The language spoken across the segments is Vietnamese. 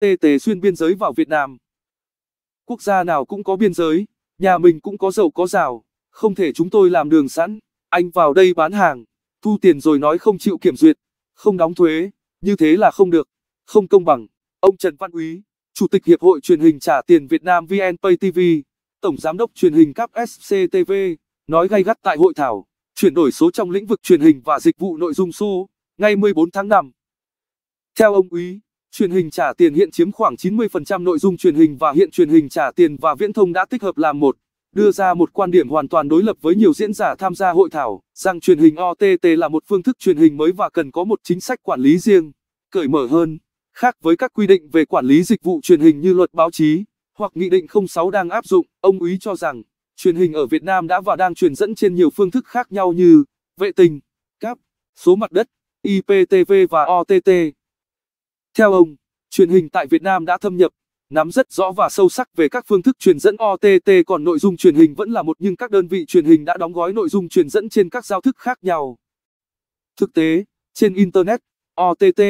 tê tề xuyên biên giới vào Việt Nam. Quốc gia nào cũng có biên giới, nhà mình cũng có dầu có rào, không thể chúng tôi làm đường sẵn, anh vào đây bán hàng, thu tiền rồi nói không chịu kiểm duyệt, không đóng thuế, như thế là không được, không công bằng. Ông Trần Văn Úy, Chủ tịch Hiệp hội Truyền hình trả tiền Việt Nam VNPay TV, Tổng Giám đốc Truyền hình CAP SCTV, nói gay gắt tại hội thảo, chuyển đổi số trong lĩnh vực truyền hình và dịch vụ nội dung số, ngày 14 tháng 5. Theo ông Úy, Truyền hình trả tiền hiện chiếm khoảng 90% nội dung truyền hình và hiện truyền hình trả tiền và viễn thông đã tích hợp làm một, đưa ra một quan điểm hoàn toàn đối lập với nhiều diễn giả tham gia hội thảo, rằng truyền hình OTT là một phương thức truyền hình mới và cần có một chính sách quản lý riêng, cởi mở hơn, khác với các quy định về quản lý dịch vụ truyền hình như luật báo chí hoặc nghị định 06 đang áp dụng, ông Úy cho rằng truyền hình ở Việt Nam đã và đang truyền dẫn trên nhiều phương thức khác nhau như vệ tinh, cáp, số mặt đất, IPTV và OTT. Theo ông, truyền hình tại Việt Nam đã thâm nhập, nắm rất rõ và sâu sắc về các phương thức truyền dẫn OTT còn nội dung truyền hình vẫn là một nhưng các đơn vị truyền hình đã đóng gói nội dung truyền dẫn trên các giao thức khác nhau. Thực tế, trên Internet, OTT,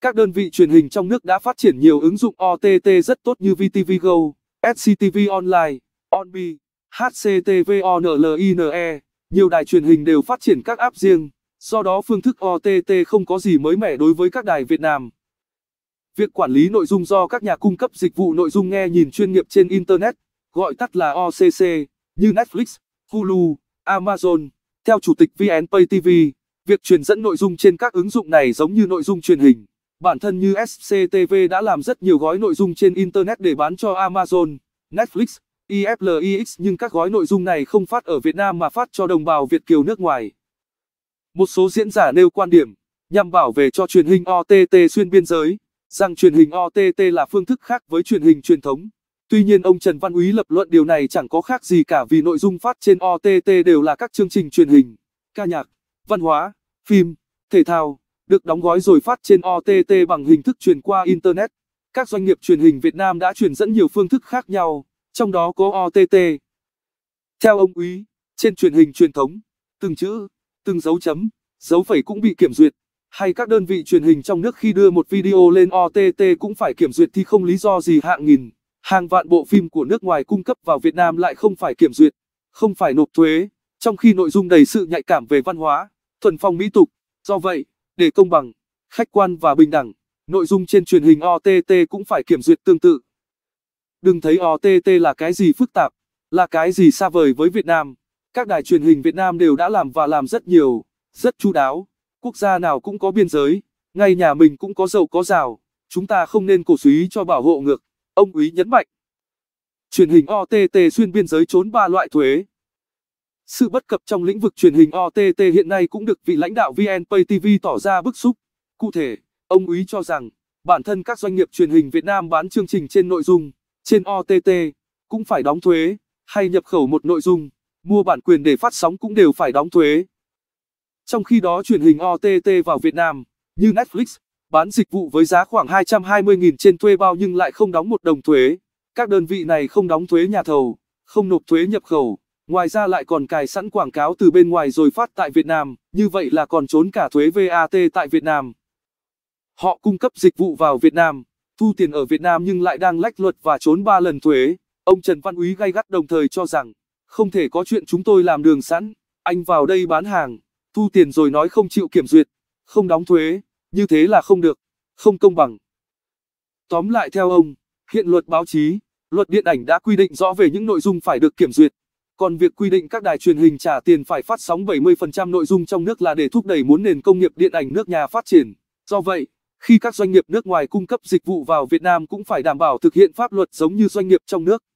các đơn vị truyền hình trong nước đã phát triển nhiều ứng dụng OTT rất tốt như VTV Go, SCTV Online, OnMe, HCTV ONLINE. Nhiều đài truyền hình đều phát triển các app riêng, do đó phương thức OTT không có gì mới mẻ đối với các đài Việt Nam. Việc quản lý nội dung do các nhà cung cấp dịch vụ nội dung nghe nhìn chuyên nghiệp trên Internet, gọi tắt là OCC, như Netflix, Hulu, Amazon. Theo Chủ tịch VNPay TV, việc truyền dẫn nội dung trên các ứng dụng này giống như nội dung truyền hình. Bản thân như SCTV đã làm rất nhiều gói nội dung trên Internet để bán cho Amazon, Netflix, e IFLIX nhưng các gói nội dung này không phát ở Việt Nam mà phát cho đồng bào Việt kiều nước ngoài. Một số diễn giả nêu quan điểm nhằm bảo vệ cho truyền hình OTT xuyên biên giới rằng truyền hình OTT là phương thức khác với truyền hình truyền thống. Tuy nhiên ông Trần Văn Úy lập luận điều này chẳng có khác gì cả vì nội dung phát trên OTT đều là các chương trình truyền hình, ca nhạc, văn hóa, phim, thể thao, được đóng gói rồi phát trên OTT bằng hình thức truyền qua Internet. Các doanh nghiệp truyền hình Việt Nam đã truyền dẫn nhiều phương thức khác nhau, trong đó có OTT. Theo ông Úy, trên truyền hình truyền thống, từng chữ, từng dấu chấm, dấu phẩy cũng bị kiểm duyệt hay các đơn vị truyền hình trong nước khi đưa một video lên OTT cũng phải kiểm duyệt thì không lý do gì hạng nghìn, hàng vạn bộ phim của nước ngoài cung cấp vào Việt Nam lại không phải kiểm duyệt, không phải nộp thuế, trong khi nội dung đầy sự nhạy cảm về văn hóa, thuần phong mỹ tục. Do vậy, để công bằng, khách quan và bình đẳng, nội dung trên truyền hình OTT cũng phải kiểm duyệt tương tự. Đừng thấy OTT là cái gì phức tạp, là cái gì xa vời với Việt Nam. Các đài truyền hình Việt Nam đều đã làm và làm rất nhiều, rất chu đáo quốc gia nào cũng có biên giới, ngay nhà mình cũng có dậu có rào, chúng ta không nên cổ suý cho bảo hộ ngược, ông úy nhấn mạnh. Truyền hình OTT xuyên biên giới trốn ba loại thuế. Sự bất cập trong lĩnh vực truyền hình OTT hiện nay cũng được vị lãnh đạo VNPay TV tỏ ra bức xúc. Cụ thể, ông úy cho rằng, bản thân các doanh nghiệp truyền hình Việt Nam bán chương trình trên nội dung, trên OTT, cũng phải đóng thuế, hay nhập khẩu một nội dung, mua bản quyền để phát sóng cũng đều phải đóng thuế. Trong khi đó truyền hình OTT vào Việt Nam, như Netflix, bán dịch vụ với giá khoảng 220.000 trên thuê bao nhưng lại không đóng một đồng thuế. Các đơn vị này không đóng thuế nhà thầu, không nộp thuế nhập khẩu, ngoài ra lại còn cài sẵn quảng cáo từ bên ngoài rồi phát tại Việt Nam, như vậy là còn trốn cả thuế VAT tại Việt Nam. Họ cung cấp dịch vụ vào Việt Nam, thu tiền ở Việt Nam nhưng lại đang lách luật và trốn 3 lần thuế. Ông Trần Văn Úy gay gắt đồng thời cho rằng, không thể có chuyện chúng tôi làm đường sẵn, anh vào đây bán hàng, thu tiền rồi nói không chịu kiểm duyệt, không đóng thuế, như thế là không được, không công bằng. Tóm lại theo ông, hiện luật báo chí, luật điện ảnh đã quy định rõ về những nội dung phải được kiểm duyệt. Còn việc quy định các đài truyền hình trả tiền phải phát sóng 70% nội dung trong nước là để thúc đẩy muốn nền công nghiệp điện ảnh nước nhà phát triển. Do vậy, khi các doanh nghiệp nước ngoài cung cấp dịch vụ vào Việt Nam cũng phải đảm bảo thực hiện pháp luật giống như doanh nghiệp trong nước.